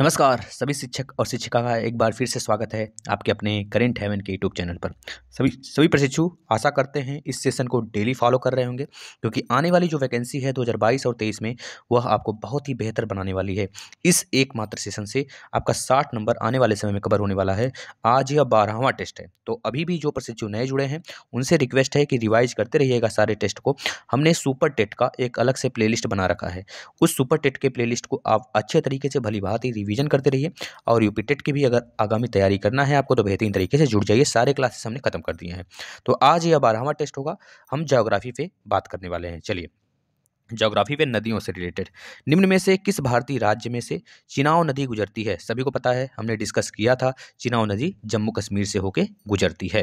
नमस्कार सभी शिक्षक और शिक्षिका का एक बार फिर से स्वागत है आपके अपने करेंट हेवन के यूट्यूब चैनल पर सभी सभी प्रशिक्षु आशा करते हैं इस सेशन को डेली फॉलो कर रहे होंगे क्योंकि आने वाली जो वैकेंसी है 2022 और 23 में वह आपको बहुत ही बेहतर बनाने वाली है इस एकमात्र सेशन से आपका साठ नंबर आने वाले समय में कवर होने वाला है आज यह बारहवा टेस्ट है तो अभी भी जो प्रशिक्षु नए जुड़े हैं उनसे रिक्वेस्ट है कि रिवाइज करते रहिएगा सारे टेस्ट को हमने सुपर टेट का एक अलग से प्ले बना रखा है उस सुपर टेट के प्लेलिस्ट को आप अच्छे तरीके से भली भाती रिवीजन करते रहिए और यू टेट की भी अगर आगामी तैयारी करना है आपको तो बेहतरीन तरीके से जुड़ जाइए सारे क्लासेस हमने खत्म कर दिए हैं तो आज यह बारहवा टेस्ट होगा हम जोग्राफी पर बात करने वाले हैं चलिए जोग्राफी पे नदियों से रिलेटेड निम्न में से किस भारतीय राज्य में से चिनाव नदी गुजरती है सभी को पता है हमने डिस्कस किया था चिनाव नदी जम्मू कश्मीर से होके गुजरती है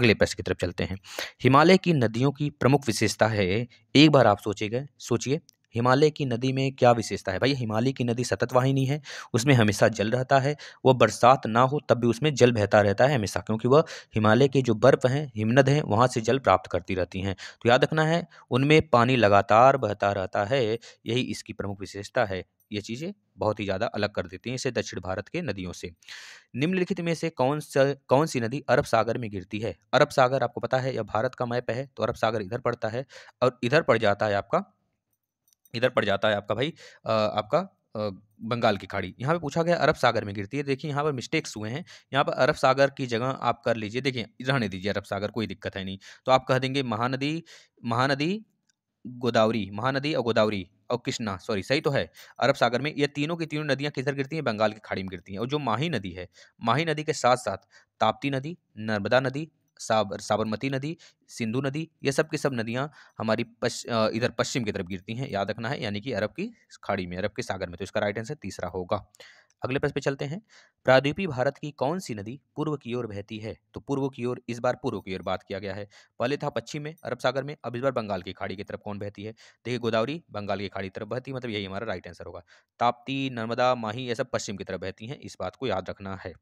अगले प्रश्न की तरफ चलते हैं हिमालय की नदियों की प्रमुख विशेषता है एक बार आप सोचेगा सोचिए हिमालय की नदी में क्या विशेषता है भाई हिमालय की नदी सतत वाहिनी है उसमें हमेशा जल रहता है वह बरसात ना हो तब भी उसमें जल बहता रहता है हमेशा क्योंकि वह हिमालय के जो बर्फ़ हैं हिमनद हैं वहाँ से जल प्राप्त करती रहती हैं तो याद रखना है उनमें पानी लगातार बहता रहता है यही इसकी प्रमुख विशेषता है ये चीज़ें बहुत ही ज़्यादा अलग कर देती हैं इसे दक्षिण भारत के नदियों से निम्नलिखित में से कौन सा कौन सी नदी अरब सागर में गिरती है अरब सागर आपको पता है यह भारत का मैप है तो अरब सागर इधर पड़ता है और इधर पड़ जाता है आपका इधर पड़ जाता है आपका भाई आपका बंगाल की खाड़ी यहाँ पे पूछा गया अरब सागर में गिरती है देखिए यहाँ पर मिस्टेक्स हुए हैं यहाँ पर अरब सागर की जगह आप कर लीजिए देखिए रहने दीजिए अरब सागर कोई दिक्कत है नहीं तो आप कह देंगे महानदी महानदी गोदावरी महानदी और गोदावरी और कृष्णा सॉरी सही तो है अरब सागर में ये तीनों की तीनों नदियाँ किधर गिरती हैं बंगाल की खाड़ी में गिरती हैं और जो माही नदी है माही नदी के साथ साथ ताप्ती नदी नर्मदा नदी साबर साबरमती नदी सिंधु नदी ये सब की सब नदियाँ हमारी पश, इधर पश्चिम की तरफ गिरती हैं याद रखना है यानी कि अरब की खाड़ी में अरब के सागर में तो इसका राइट आंसर तीसरा होगा अगले प्रश्न पे चलते हैं प्रादीपी भारत की कौन सी नदी पूर्व की ओर बहती है तो पूर्व की ओर इस बार पूर्व की ओर बात किया गया है पहले था पश्चिम में अरब सागर में अब इस बार बंगाल की खाड़ी की तरफ कौन बहती है देखिए गोदावरी बंगाल की खाड़ी की तरफ बहती है मतलब यही हमारा राइट आंसर होगा ताप्ती नर्मदा माही ये सब पश्चिम की तरफ बहती हैं इस बात को याद रखना है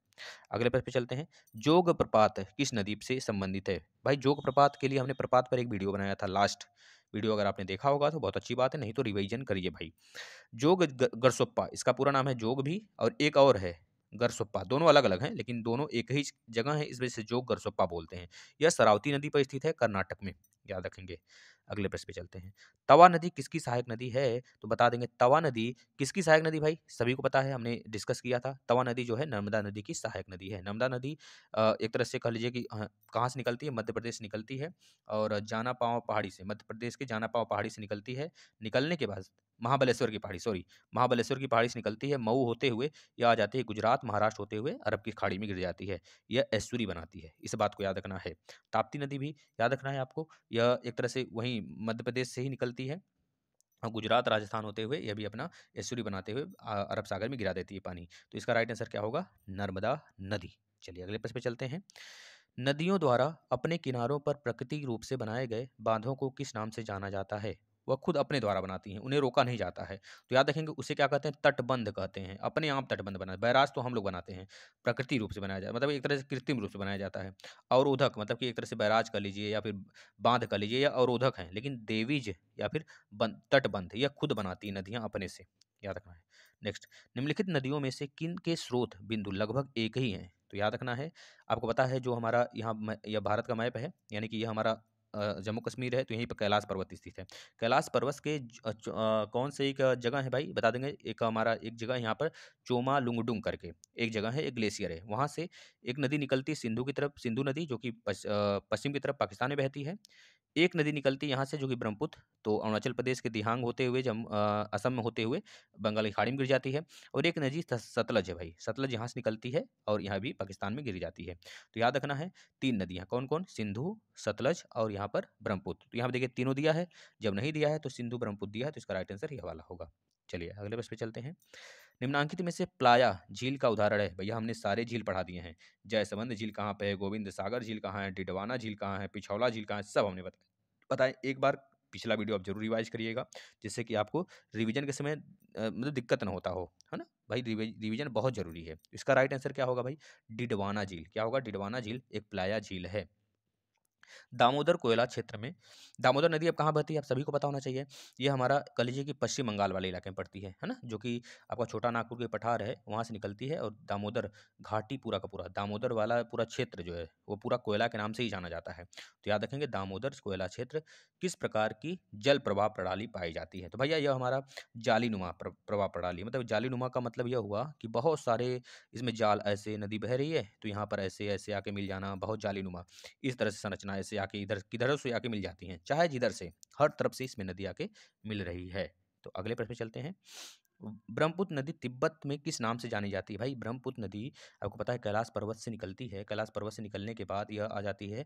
अगले प्रश्न पे चलते हैं जोग प्रपात किस नदी से संबंधित है भाई जोग प्रपात के लिए हमने प्रपात पर एक वीडियो बनाया था लास्ट वीडियो अगर आपने देखा होगा तो बहुत अच्छी बात है नहीं तो रिवीजन करिए भाई जोग गरसोप्पा इसका पूरा नाम है जोग भी और एक और है गरसोप्पा दोनों अलग अलग हैं लेकिन दोनों एक ही जगह है इस वजह से जोग गरसोप्पा बोलते हैं यह सरावती नदी पर स्थित है कर्नाटक में याद रखेंगे अगले प्रश्न पे चलते हैं तवा नदी किसकी सहायक नदी है तो बता देंगे तवा नदी किसकी सहायक नदी भाई सभी को पता है हमने डिस्कस किया था तवा नदी जो है नर्मदा नदी की सहायक नदी है नर्मदा नदी एक तरह से कह लीजिए कि कहाँ से निकलती है मध्य प्रदेश निकलती है और जाना पाँव पहाड़ी से मध्य प्रदेश के जाना पाँव पहाड़ी से निकलती है निकलने के बाद महाबलेश्वर की पहाड़ी सॉरी महाबलेश्वर की पहाड़ी से निकलती है मऊ होते हुए यह आ जाती है गुजरात महाराष्ट्र होते हुए अरब की खाड़ी में गिर जाती है यह ऐश्वरी बनाती है इस बात को याद रखना है ताप्ती नदी भी याद रखना है आपको यह एक तरह से वहीं अपनी मध्य प्रदेश से ही निकलती है और गुजरात राजस्थान होते हुए यह भी अपना एसुरी बनाते हुए अरब सागर में गिरा देती है पानी तो इसका राइट आंसर क्या होगा नर्मदा नदी चलिए अगले प्रश्न पे चलते हैं नदियों द्वारा अपने किनारों पर प्रकृति रूप से बनाए गए बांधों को किस नाम से जाना जाता है वह खुद अपने द्वारा बनाती हैं उन्हें रोका नहीं जाता है तो याद रखेंगे उसे क्या कहते हैं तटबंध कहते हैं अपने आप तटबंध बना बैराज तो हम लोग बनाते हैं प्रकृति रूप से बनाया जाता है मतलब एक तरह से कृत्रिम रूप से बनाया जाता है और मतलब कि एक तरह से बैराज कर लीजिए या फिर बांध कर लीजिए या अवरोधक हैं लेकिन देवीज या फिर तटबंध यह खुद बनाती है नदियाँ अपने से याद रखना है नेक्स्ट निम्नलिखित नदियों में से किन के स्रोत बिंदु लगभग एक ही हैं तो याद रखना है आपको पता है जो हमारा यहाँ यह भारत का मैप है यानी कि यह हमारा जम्मू कश्मीर है तो यहीं पर कैलाश पर्वत स्थित है कैलाश पर्वत के कौन से एक जगह है भाई बता देंगे एक हमारा एक जगह यहाँ पर चोमा लुंगडुंग करके एक जगह है एक ग्लेशियर है वहाँ से एक नदी निकलती है सिंधु की तरफ सिंधु नदी जो कि पश्चिम की तरफ पाकिस्तान में बहती है एक नदी निकलती है यहाँ से जो कि ब्रह्मपुत्र तो अरुणाचल प्रदेश के दिहांग होते हुए जम असम में होते हुए बंगाल की खाड़ी में गिर जाती है और एक नदी सतलज है भाई सतलज यहाँ से निकलती है और यहाँ भी पाकिस्तान में गिर जाती है तो याद रखना है तीन नदियाँ कौन कौन सिंधु सतलज और यहाँ पर ब्रह्मपुत्र तो यहाँ पर देखिए तीनों दिया है जब नहीं दिया है तो सिंधु ब्रह्मपुत्र दिया है तो इसका राइट आंसर यह वाला होगा चलिए अगले प्रश्न पे चलते हैं निम्नांकित में से प्लाया झील का उदाहरण है भैया हमने सारे झील पढ़ा दिए हैं जयसमंद झील कहाँ पे है गोविंद सागर झील कहाँ है डिडवाना झील कहाँ है पिछौला झील कहाँ है सब हमने बताया बताएं एक बार पिछला वीडियो आप जरूर रिवाइज करिएगा जिससे कि आपको रिवीजन के समय मतलब दिक्कत ना होता हो है ना भाई रिवीजन बहुत जरूरी है इसका राइट आंसर क्या होगा भाई डिडवाना झील क्या होगा डिडवाना झील एक प्लाया झील है दामोदर कोयला क्षेत्र में दामोदर नदी अब कहाँ बहती है आप सभी को पता होना चाहिए ये हमारा कह लीजिए कि पश्चिम बंगाल वाले इलाके में पड़ती है है ना जो कि आपका छोटा नागपुर के पठार है वहाँ से निकलती है और दामोदर घाटी पूरा का पूरा दामोदर वाला पूरा क्षेत्र जो है वो पूरा कोयला के नाम से ही जाना जाता है तो याद रखेंगे दामोदर कोयला क्षेत्र किस प्रकार की जल प्रवाह प्रणाली पाई जाती है तो भैया यह हमारा जाली नुमा प्रवाह प्रणाली मतलब जाली नुमा का मतलब यह हुआ कि बहुत सारे इसमें जाल ऐसे नदी बह रही है तो यहाँ पर ऐसे ऐसे आके मिल जाना बहुत जाली नुमा इस तरह से संरचना ऐसे आके इधर किधर से आके मिल जाती हैं चाहे जिधर से हर तरफ से इसमें नदी आके मिल रही है तो अगले प्रश्न चलते हैं ब्रह्मपुत्र नदी तिब्बत में किस नाम से जानी जाती है भाई ब्रह्मपुत्र नदी आपको पता है कैलाश पर्वत से निकलती है कैलाश पर्वत से निकलने के बाद यह आ जाती है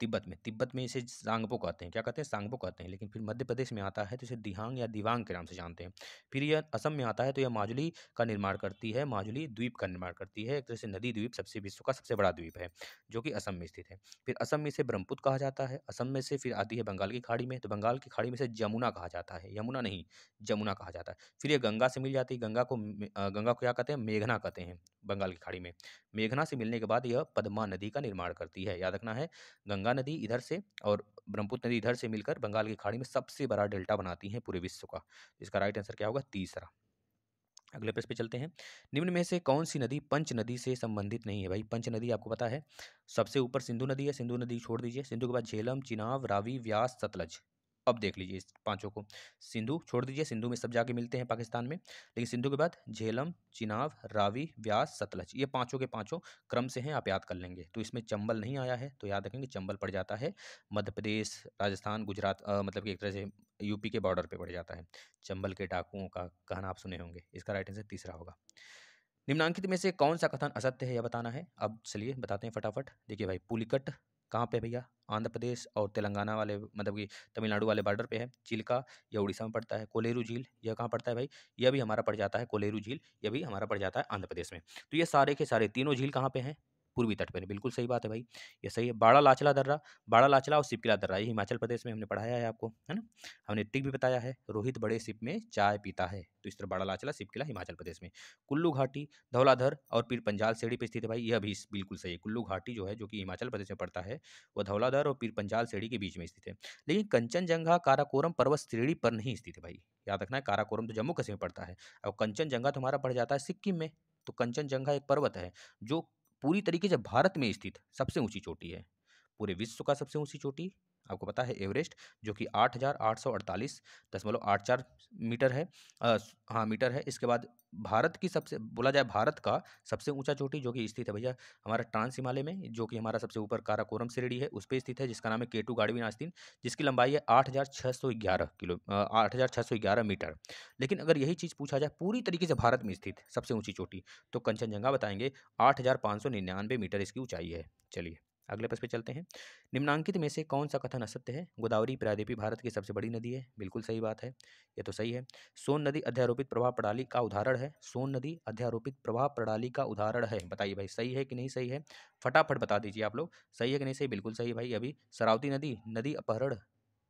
तिब्बत में तिब्बत में इसे सांगपो कहते हैं क्या कहते हैं सांगपो कहते हैं लेकिन फिर मध्य प्रदेश में आता है तो इसे दिहांग या दिवांग के नाम से जानते हैं फिर यह असम में आता है तो यह माजुली का निर्माण करती है माजुली द्वीप का निर्माण करती है एक तो तरह से नदी द्वीप सबसे विश्व का सबसे बड़ा द्वीप है जो कि असम में स्थित है फिर असम में इसे ब्रह्मपुत्र कहा जाता है असम में से फिर आती है बंगाल की खाड़ी में तो बंगाल की खाड़ी में से जमुना कहा जाता है यमुना नहीं जमुना कहा जाता है फिर यह गंगा गंगा से मिल जाती है गंगा को गंगा को क्या कहते हैं मेघना कहते हैं बंगाल की खाड़ी में मेघना से मिलने के बाद यह पद्मा नदी का निर्माण करती है याद रखना है गंगा नदी इधर से और ब्रह्मपुत्र नदी इधर से मिलकर बंगाल की खाड़ी में सबसे बड़ा डेल्टा बनाती है पूरे विश्व का इसका राइट आंसर क्या होगा तीसरा अगले प्रश्न पे चलते हैं निम्न में से कौन सी नदी पंच नदी से संबंधित नहीं है भाई पंच नदी आपको पता है सबसे ऊपर सिंधु नदी है सिंधु नदी छोड़ दीजिए सिंधु के बाद झेलम चिनाव रावी व्यास सतलज अब देख लीजिए इस पाँचों को सिंधु छोड़ दीजिए सिंधु में सब जाके मिलते हैं पाकिस्तान में लेकिन सिंधु के बाद झेलम चिनाव रावी व्यास सतलज ये पाँचों के पाँचों क्रम से हैं आप याद कर लेंगे तो इसमें चंबल नहीं आया है तो याद रखेंगे चंबल पड़ जाता है मध्य प्रदेश राजस्थान गुजरात मतलब कि एक तरह से यूपी के बॉर्डर पर पड़ जाता है चंबल के डाकुओं का कहना आप सुने होंगे इसका राइट आंसर तीसरा होगा निम्नांकित में से कौन सा कथन असत्य है यह बताना है अब चलिए बताते हैं फटाफट देखिए भाई पुलिकट कहाँ पे भैया आंध्र प्रदेश और तेलंगाना वाले मतलब कि तमिलनाडु वाले बॉर्डर पे है चिल्का यह उड़ीसा में पड़ता है कोलेरू झील यह कहाँ पड़ता है भाई यह भी हमारा पड़ जाता है कोलेरू झील यह भी हमारा पड़ जाता है आंध्र प्रदेश में तो ये सारे के सारे तीनों झील कहाँ पे हैं पूर्वी तट पर बिल्कुल सही बात है भाई ये सही है बाड़ा लाचला दर्रा बाड़ा लाचला और सिपकिला दर्रा ये हिमाचल प्रदेश में हमने पढ़ाया है आपको है ना हमने टिक भी बताया है रोहित बड़े सिप में चाय पीता है तो इस तरह बाड़ा लाचला सिपकिला हिमाचल प्रदेश में कुल्लू घाटी धौलाधर और पीर पंजाल सेड़ी पर स्थित है भाई यह भी बिल्कुल सही है कुल्लू घाटी जो है जो कि हिमाचल प्रदेश में पड़ता है वह धौलाधर और पीर पंजाल सेड़ी के बीच में स्थित है लेकिन कंचनजंगा काराकोरम पर्वत श्रेणी पर नहीं स्थित है भाई याद रखना है काराकोरम तो जम्मू कश्मीर में पड़ता है और कंचनजंगा तो हमारा पड़ जाता है सिक्किम में तो कंचनजंगा एक पर्वत है जो पूरी तरीके से भारत में स्थित सबसे ऊंची चोटी है पूरे विश्व का सबसे ऊंची चोटी आपको पता है एवरेस्ट जो कि आठ हज़ार आठ सौ अड़तालीस दशमलव आठ चार मीटर है हाँ मीटर है इसके बाद भारत की सबसे बोला जाए भारत का सबसे ऊंचा चोटी जो कि स्थित है भैया हमारा ट्रांस हिमालय में जो कि हमारा सबसे ऊपर काराकोरम श्रेणी है उस पर स्थित है जिसका नाम है केटू गाड़वी नास्तीन जिसकी लंबाई है आठ हज़ार छः सौ ग्यारह किलो आठ हज़ार छः सौ ग्यारह मीटर लेकिन अगर यही चीज़ पूछा जाए पूरी तरीके से भारत में स्थित सबसे ऊँची चोटी तो कंचनजंगा बताएंगे आठ हज़ार पाँच सौ निन्यानवे मीटर इसकी ऊँचाई है चलिए अगले प्रश्न पे चलते हैं निम्नांकित में से कौन सा कथन असत्य है गोदावरी प्रायद्वीपी भारत की सबसे बड़ी नदी है बिल्कुल सही बात है यह तो सही है सोन नदी अध्यारोपित प्रवाह प्रणाली का उदाहरण है सोन नदी अध्यारोपित प्रवाह प्रणाली का उदाहरण है बताइए भाई सही है कि नहीं सही है फटाफट बता दीजिए आप लोग सही है कि नहीं सही बिल्कुल सही है भाई अभी सरावती नदी नदी अपहरण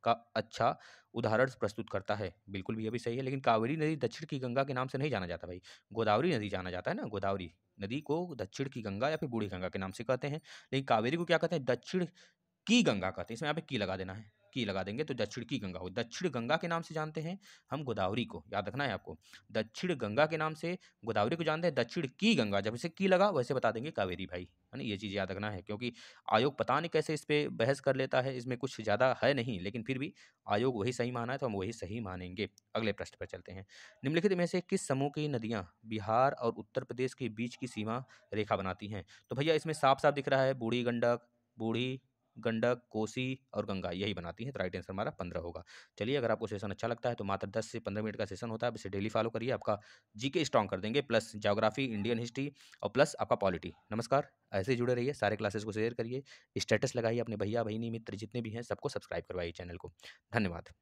का अच्छा उदाहरण प्रस्तुत करता है बिल्कुल भी अभी भी सही है लेकिन कावेरी नदी दक्षिण की गंगा के नाम से नहीं जाना जाता भाई गोदावरी नदी जाना जाता है ना गोदावरी नदी को दक्षिण की गंगा या फिर बूढ़ी गंगा के नाम से कहते हैं लेकिन कावेरी को क्या कहते हैं दक्षिण की गंगा कहते हैं इसमें यहाँ पे की लगा देना है की लगा देंगे तो दक्षिण की गंगा हो दक्षिण गंगा के नाम से जानते हैं हम गोदावरी को याद रखना है आपको दक्षिण गंगा के नाम से गोदावरी को जानते हैं दक्षिण की गंगा जब इसे की लगा वैसे बता देंगे कावेरी भाई है ना ये चीज़ याद रखना है क्योंकि आयोग पता नहीं कैसे इस पर बहस कर लेता है इसमें कुछ ज़्यादा है नहीं लेकिन फिर भी आयोग वही सही माना है तो हम वही सही मानेंगे अगले प्रश्न पर चलते हैं निम्नलिखित में से किस समूह की नदियाँ बिहार और उत्तर प्रदेश के बीच की सीमा रेखा बनाती हैं तो भैया इसमें साफ साफ दिख रहा है बूढ़ी गंडक बूढ़ी गंडक कोसी और गंगा यही बनाती है तो राइट आंसर हमारा पंद्रह होगा चलिए अगर आपको सेशन अच्छा लगता है तो मात्र दस से पंद्रह मिनट का सेशन होता है आप इसे डेली फॉलो करिए आपका जीके स्ट्रॉन्ग कर देंगे प्लस जोग्राफी इंडियन हिस्ट्री और प्लस आपका पॉलिटी नमस्कार ऐसे जुड़े रहिए सारे क्लासेस को शेयर करिए स्टेटस लगाइए अपने भैया बहिनी मित्र जितने भी हैं सबको सब्सक्राइब करवाइए चैनल को धन्यवाद